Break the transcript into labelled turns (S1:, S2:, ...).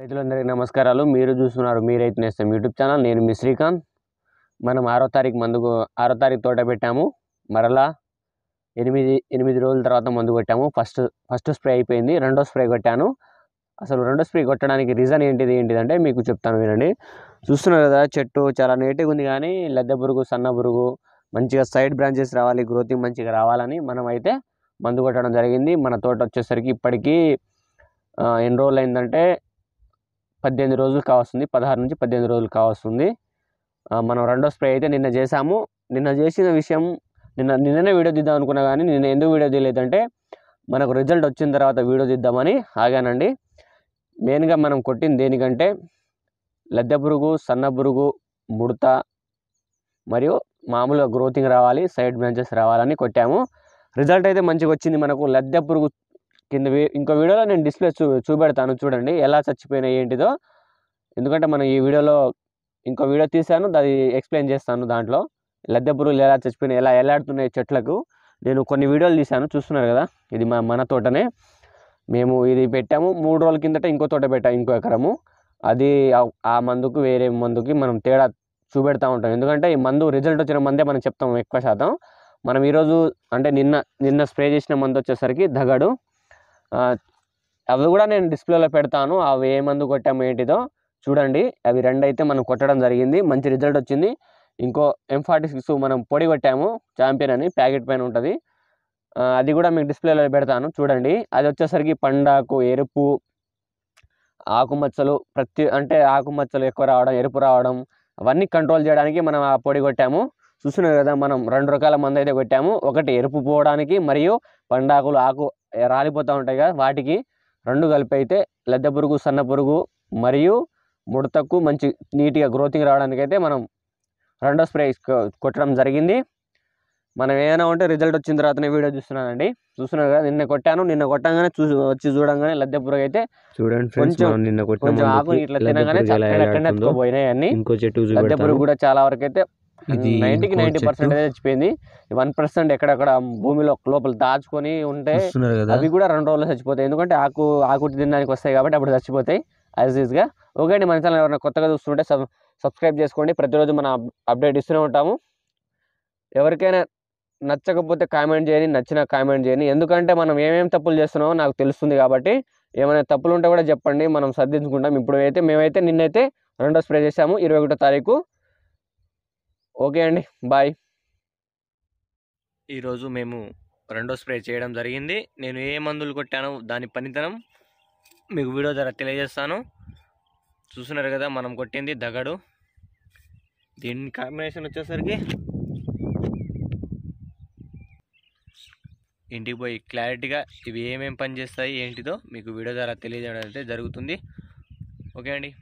S1: రైతులందరికీ నమస్కారాలు మీరు చూస్తున్నారు మీ రైతు నేస్తాం యూట్యూబ్ ఛానల్ నేను మీ శ్రీకాంత్ మనం ఆరో తారీఖు మందు ఆరో తారీఖు తోట పెట్టాము మరలా ఎనిమిది ఎనిమిది రోజుల తర్వాత మందు కొట్టాము ఫస్ట్ ఫస్ట్ స్ప్రే అయిపోయింది రెండో స్ప్రే కొట్టాను అసలు రెండో స్ప్రే కొట్టడానికి రీజన్ ఏంటిది ఏంటిదంటే మీకు చెప్తాను వినండి చూస్తున్నారు కదా చెట్టు చాలా నీట్గా ఉంది కానీ లద్దె పురుగు సన్న పురుగు మంచిగా సైడ్ బ్రాంచెస్ రావాలి గ్రోతింగ్ మంచిగా రావాలని మనం అయితే మందు కొట్టడం జరిగింది మన తోట వచ్చేసరికి ఇప్పటికీ ఎన్ని రోజులు అయిందంటే పద్దెనిమిది రోజులు కావస్తుంది పదహారు నుంచి పద్దెనిమిది రోజులు కావస్తుంది మనం రెండో స్ప్రే అయితే నిన్న చేసాము నిన్న చేసిన విషయం నిన్న నిన్ననే వీడియో తీద్దాం అనుకున్నా కానీ నిన్న ఎందుకు వీడియో తీయలేదంటే మనకు రిజల్ట్ వచ్చిన తర్వాత వీడియో తీద్దామని ఆగానండి మెయిన్గా మనం కొట్టింది దేనికంటే లద్దె పురుగు సన్న పురుగు ముడత మరియు మామూలుగా గ్రోతింగ్ రావాలి సైడ్ బ్రాంచెస్ రావాలని కొట్టాము రిజల్ట్ అయితే మంచిగా వచ్చింది మనకు లద్దె పురుగు కింద ఇంకో వీడియోలో నేను డిస్ప్లే చూ చూపెడతాను చూడండి ఎలా చచ్చిపోయినా ఏంటిదో ఎందుకంటే మనం ఈ వీడియోలో ఇంకో వీడియో తీశాను అది ఎక్స్ప్లెయిన్ చేస్తాను దాంట్లో లద్దె పురుగులు ఎలా చచ్చిపోయినాయి ఎలా ఎలాడుతున్నాయి చెట్లకు నేను కొన్ని వీడియోలు తీశాను చూస్తున్నారు కదా ఇది మా మన తోటనే మేము ఇది పెట్టాము మూడు రోజుల కిందట ఇంకో తోట పెట్టాము ఇంకో ఎకరము అది ఆ మందుకు వేరే మందుకి మనం తేడా చూపెడతా ఉంటాం ఎందుకంటే ఈ మందు రిజల్ట్ వచ్చిన మందే మనం చెప్తాం ఎక్కువ శాతం మనం ఈరోజు అంటే నిన్న నిన్న స్ప్రే చేసిన మందు వచ్చేసరికి దగడు అవి కూడా నేను డిస్ప్లేలో పెడతాను అవి ఏ మందు కొట్టాము ఏంటిదో చూడండి అవి రెండు అయితే మనం కొట్టడం జరిగింది మంచి రిజల్ట్ వచ్చింది ఇంకో ఎం ఫార్టీ సిక్స్ మనం పొడి కొట్టాము ఛాంపియన్ అని ప్యాకెట్ పైన ఉంటుంది అది కూడా మీకు డిస్ప్లేలో పెడతాను చూడండి అది వచ్చేసరికి పండాకు ఎరుపు ఆకుమచ్చలు ప్రతి అంటే ఆకుమచ్చలు ఎక్కువ రావడం ఎరుపు రావడం అవన్నీ కంట్రోల్ చేయడానికి మనం ఆ పొడి కొట్టాము చూస్తున్నారు కదా మనం రెండు రకాల మందు అయితే కొట్టాము ఒకటి ఎరుపు పోవడానికి మరియు పండాకులు ఆకు రాలిపోతూ ఉంటాయి కదా వాటికి రెండు కలిపి అయితే లద్దె పురుగు సన్న పురుగు మరియు ముడతకు మంచి నీట్గా గ్రోతింగ్ రావడానికి అయితే మనం రెండో స్ప్రే కొట్టడం జరిగింది మనం ఏమైనా ఉంటే రిజల్ట్ వచ్చిన తర్వాతనే వీడియో చూస్తున్నానండి చూస్తున్నాను కదా నిన్న కొట్టాను నిన్న కొట్టంగానే చూసి వచ్చి చూడంగానే లద్దె పురుగు అయితే చూడండి కొంచెం కొంచెం ఆకు ఇట్లా తినగానే పోయినాయి అన్ని ఇంకో చెట్టు లద్దె పురుగు కూడా చాలా వరకు అయితే నైన్టీకి నైన్టీ పర్సెంట్ చచ్చిపోయింది వన్ పర్సెంట్ ఎక్కడక్కడ భూమిలో లోపల దాచుకొని ఉంటే అవి కూడా రెండు రోజులు చచ్చిపోతాయి ఎందుకంటే ఆకు ఆకుటి తినడానికి వస్తాయి కాబట్టి అప్పుడు చచ్చిపోతాయి యాజ్ ఈజ్గా ఓకే అండి మన ఛానల్ ఎవరైనా కొత్తగా చూస్తుంటే సబ్స్క్రైబ్ చేసుకోండి ప్రతిరోజు మన అప్డేట్ ఇస్తూనే ఉంటాము ఎవరికైనా నచ్చకపోతే కామెంట్ చేయని నచ్చిన కామెంట్ చేయని ఎందుకంటే మనం ఏమేమి తప్పులు చేస్తున్నామో నాకు తెలుస్తుంది కాబట్టి ఏమైనా తప్పులు ఉంటే కూడా చెప్పండి మనం సర్దించుకుంటాం ఇప్పుడు అయితే మేమైతే నిన్నైతే రెండో స్ప్రే చేసాము ఇరవై ఒకటో తారీఖు ఓకే అండి బాయ్ ఈరోజు మేము రెండో స్ప్రే చేయడం జరిగింది నేను ఏ మందులు కొట్టానో దాని పనితనం మీకు వీడియో ద్వారా తెలియజేస్తాను చూస్తున్నారు కదా మనం కొట్టింది దగడు దీని కాంబినేషన్ వచ్చేసరికి ఇంటికి పోయి క్లారిటీగా ఇవి ఏమేమి పనిచేస్తాయి ఏంటిదో మీకు వీడియో ద్వారా తెలియజేయడం అయితే జరుగుతుంది ఓకే అండి